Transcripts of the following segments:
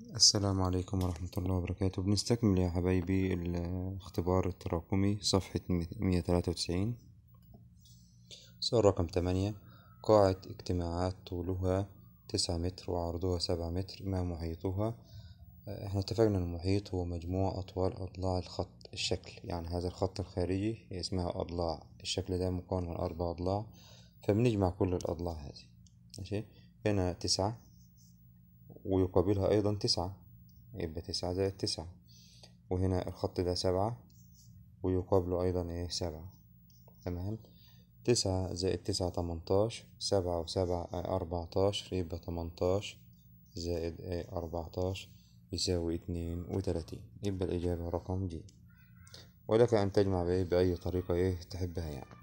السلام عليكم ورحمة الله وبركاته بنستكمل يا حبايبي الاختبار التراكمي صفحة مية تلاتة وتسعين سؤال رقم تمانية قاعة اجتماعات طولها تسعة متر وعرضها سبعة متر ما محيطها احنا اتفقنا ان المحيط هو مجموع اطوال اضلاع الخط الشكل يعني هذا الخط الخارجي هي اسمها اضلاع الشكل ده مكون من اربع اضلاع فبنجمع كل الاضلاع هذه ماشي هنا تسعة ويقابلها أيضا تسعة يبقى تسعة زائد تسعة وهنا الخط ده سبعة ويقابله أيضا إيه سبعة تمام تسعة زائد تسعة تمنتاش سبعة وسبعة آه، أربعتاش يبقى تمنتاش زائد إيه؟ أربعتاش يساوي اتنين وتلاتين يبقى الإجابة رقم دي ولك أن تجمع بأي طريقة إيه تحبها يعني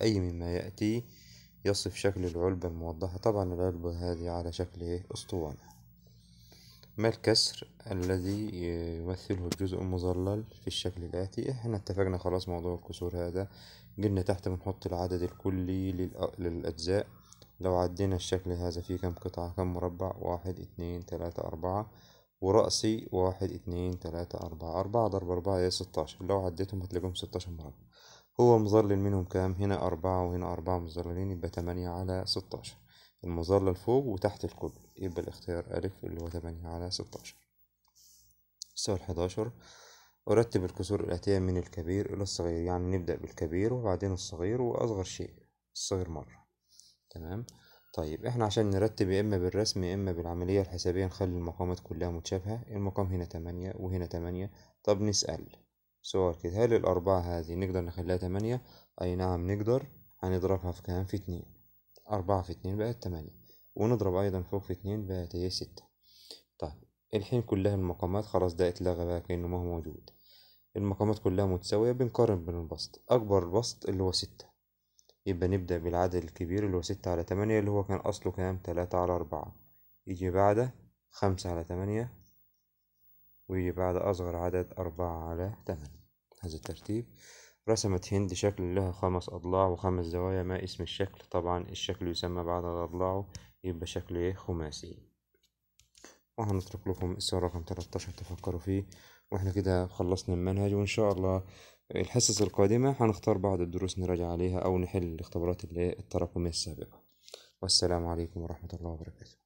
أي مما يأتي يصف شكل العلبة الموضحة طبعا العلبة هذه على شكل إيه؟ أسطوانة ما الكسر الذي يمثله الجزء المظلل في الشكل الآتي إيه، احنا اتفقنا خلاص موضوع الكسور هذا قلنا تحت بنحط العدد الكلي للأجزاء لو عدينا الشكل هذا فيه كم قطعة كم مربع واحد اتنين تلاتة أربعة ورأسي واحد اتنين تلاتة أربعة أربعة ضرب أربعة هي ستاشر لو عديتهم هتلاقيهم ستاشر مربع هو مظلل منهم كام هنا أربعة وهنا أربعة مظللين يبقى تمانية على ستاشر المظلل فوق وتحت الكل يبقى الاختيار ألف اللي هو تمانية على ستاشر السؤال حداشر أرتب الكسور الآتية من الكبير إلى الصغير يعني نبدأ بالكبير وبعدين الصغير وأصغر شيء الصغير مرة تمام طيب احنا عشان نرتب يا اما بالرسم يا اما بالعملية الحسابية نخلي المقامات كلها متشابهة المقام هنا تمانية وهنا تمانية طب نسأل صور كده هل الأربعة هذه نقدر نخليها تمانية أي نعم نقدر هنضربها في كام في اتنين أربعة في اتنين بقت تمانية ونضرب أيضا فوق في اتنين بقت هي ستة طيب الحين كلها المقامات خلاص ده اتلغى بقى كأنه ما هو موجود المقامات كلها متساوية بنقارن بين البسط أكبر البسط اللي هو ستة يبقى نبدأ بالعدد الكبير اللي هو ستة على تمانية اللي هو كان أصله كام تلاتة على أربعة يجي بعده خمسة على تمانية ويجي بعد أصغر عدد أربعة على تمانية هذا الترتيب رسمت هند شكل لها خمس أضلاع وخمس زوايا ما اسم الشكل طبعا الشكل يسمى بعد أضلاعه يبقى شكل إيه؟ خماسي وهنترك لكم السؤال رقم 13 تفكروا فيه واحنا كده خلصنا المنهج وإن شاء الله الحصص القادمة هنختار بعض الدروس نراجع عليها أو نحل الاختبارات اللي التراكمية السابقة والسلام عليكم ورحمة الله وبركاته